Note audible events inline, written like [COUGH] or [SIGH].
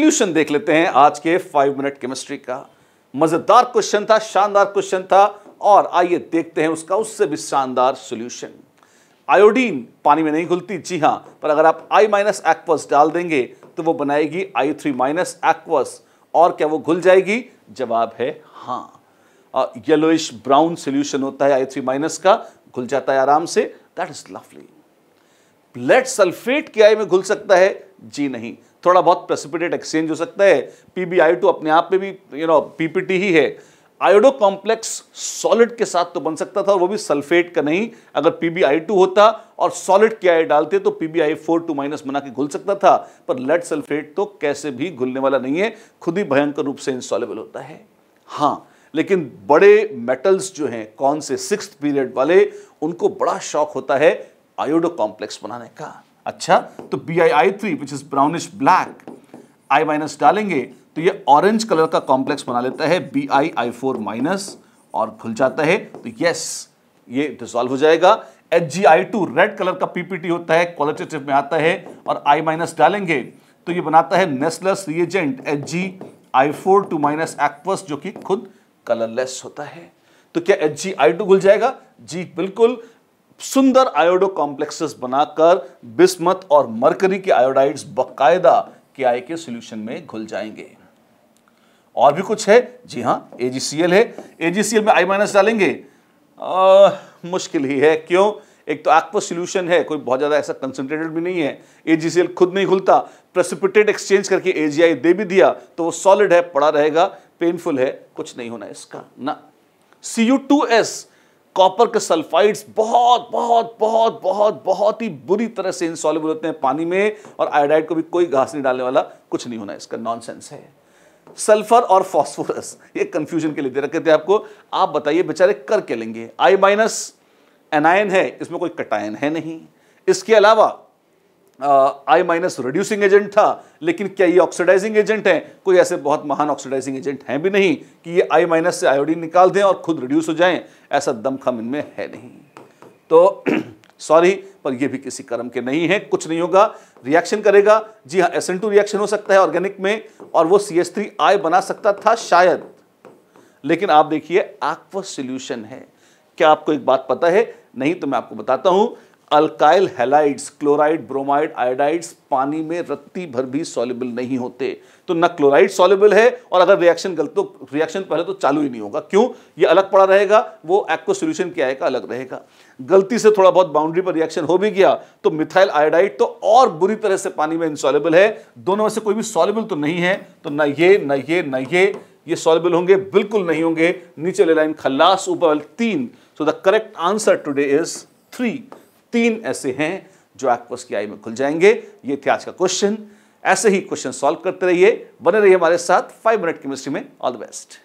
solution देख लेते हैं आज के फाइव मिनट केमिस्ट्री का मजेदार क्वेश्चन था शानदार क्वेश्चन था और आइए देखते हैं उसका उससे भी शानदार सोल्यूशन आयोडीन पानी में नहीं घुलती जी हाँ पर अगर आप आई माइनस एक्वस डाल देंगे तो वो बनाएगी आई थ्री माइनस एक्वस और क्या वो घुल जाएगी जवाब है हाँ येलोइश ब्राउन सोल्यूशन होता है आई थ्री माइनस का घुल जाता है आराम से that is lovely blood sulphate K I में घुल सकता है जी नहीं थोड़ा बहुत प्रेसिपिटेट एक्सचेंज हो सकता है पीबीआई टू अपने आप में भी यू नो पीपीटी ही है आयोडो कॉम्प्लेक्स सॉलिड के साथ तो बन सकता था और वो भी सल्फेट का नहीं अगर पीबीआई टू होता और सॉलिड के आई डालते तो पीबीआई फोर टू माइनस बना के घुल सकता था पर लेड सल्फेट तो कैसे भी घुलने वाला नहीं है खुद ही भयंकर रूप से इंसॉलेबल होता है हाँ लेकिन बड़े मेटल्स जो हैं कौन से सिक्स पीरियड वाले उनको बड़ा शौक होता है आयोडो कॉम्प्लेक्स बनाने का अच्छा तो B I I three which is brownish black I minus डालेंगे तो ये ऑरेंज कलर का कॉम्प्लेक्स बना लेता है B I I four minus और खुल जाता है तो यस ये डिसॉल्व हो जाएगा H G I two red colour का पीपीटी होता है क्वालिटेटिव में आता है और आई माइनस डालेंगे तो ये बनाता है Nessler's reagent H G I four two minus aqueous जो कि खुद कलरलेस होता है तो क्या एच जी आई टू घुल जाएगा जी बिल्कुल सुंदर आयोडो कॉम्प्लेक्सेस बनाकर बिस्मत और मरकरी के आयोडाइड्स बकायदा के आई के सोल्यूशन में घुल जाएंगे और भी कुछ है जी हाँ एजीसीएल है एजीसीएल में आई माइनस डालेंगे आ, मुश्किल ही है क्यों एक तो एक्व सोल्यूशन है कोई बहुत ज़्यादा ऐसा कंसनट्रेटेड भी नहीं है एजीसीएल खुद नहीं खुलता प्रेसिपिटेट एक्सचेंज करके एजीआई दे भी दिया तो वो सॉलिड है पड़ा रहेगा पेनफुल है कुछ नहीं होना इसका ना C U two S copper के सल्फाइड्स बहुत बहुत बहुत बहुत बहुत ही बुरी तरह से इंसॉल्यूबल होते हैं पानी में और आयोडाइड को भी कोई घास नहीं डालने वाला कुछ नहीं होना इसका नॉनसेंस है सल्फर और फॉस्फोरस ये कंफ्यूजन के लिए दे रखे थे आपको आप बताइए बेचारे कर के लेंगे आई माइनस एनायन है इसमें कोई कटायन है नहीं इसके अलावा आई माइनस रिड्यूसिंग एजेंट था लेकिन क्या ये ऑक्सीडाइजिंग एजेंट हैं कोई ऐसे बहुत महान ऑक्सीडाइजिंग एजेंट हैं भी नहीं कि ये आई माइनस से आयोडीन निकाल दें और खुद रिड्यूस हो जाएं ऐसा दमखम इनमें है नहीं तो सॉरी [CLEARS THROAT] पर ये भी किसी कर्म के नहीं है कुछ नहीं होगा रिएक्शन करेगा जी हाँ एस रिएक्शन हो सकता है ऑर्गेनिक में और वो सी एस थ्री आई बना सकता था शायद लेकिन आप देखिए एक्वा सोल्यूशन है क्या आपको एक बात पता है नहीं तो मैं आपको बताता हूँ alkyl halides chloride bromide iodides पानी में रत्ती भर भी सॉलेबल नहीं होते तो न क्लोराइड सॉलेबल है और अगर रिएक्शन गलत तो रिएक्शन पहले तो चालू ही नहीं होगा क्यों ये अलग पड़ा रहेगा वो एक्व सोल्यूशन क्या आएगा अलग रहेगा गलती से थोड़ा बहुत बाउंड्री पर रिएक्शन हो भी गया तो मिथाइल आयोडाइड तो और बुरी तरह से पानी में इंसॉलेबल है दोनों में से कोई भी सॉलेबल तो नहीं है तो न ये न ये न ये ये सॉलेबल होंगे बिल्कुल नहीं होंगे नीचे ले लाइन खल्लास ऊपर तीन so the correct answer today is three तीन ऐसे हैं जो आपको उसकी आई में खुल जाएंगे ये थे आज का क्वेश्चन ऐसे ही क्वेश्चन सॉल्व करते रहिए बने रहिए हमारे साथ फाइव मिनट केमिस्ट्री में ऑल द बेस्ट